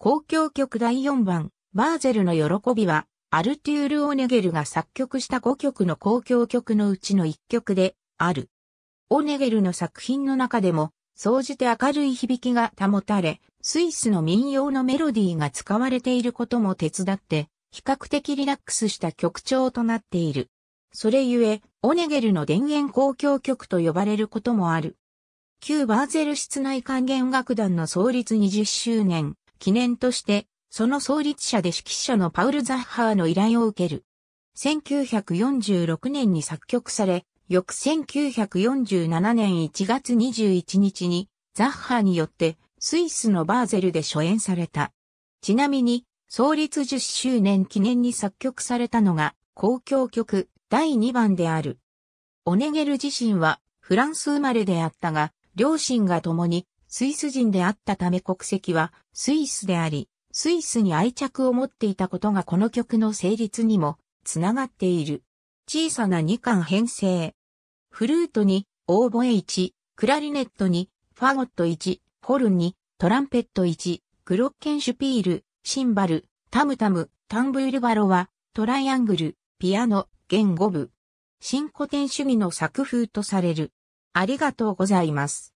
交響曲第4番、バーゼルの喜びは、アルテュール・オネゲルが作曲した5曲の交響曲のうちの1曲で、ある。オネゲルの作品の中でも、総じて明るい響きが保たれ、スイスの民謡のメロディーが使われていることも手伝って、比較的リラックスした曲調となっている。それゆえ、オネゲルの田園交響曲と呼ばれることもある。旧バーゼル室内管弦楽団の創立20周年、記念として、その創立者で指揮者のパウル・ザッハーの依頼を受ける。1946年に作曲され、翌1947年1月21日に、ザッハーによって、スイスのバーゼルで初演された。ちなみに、創立10周年記念に作曲されたのが、公共曲第2番である。オネゲル自身はフランス生まれであったが、両親が共にスイス人であったため国籍はスイスであり、スイスに愛着を持っていたことがこの曲の成立にもつながっている。小さな2巻編成。フルートにオーボエ1、クラリネットにファゴット1、ホルンにトランペット1、クロッケンシュピール、シンバル、タムタム、タンブールバロは、トライアングル、ピアノ、弦5部。新古典主義の作風とされる。ありがとうございます。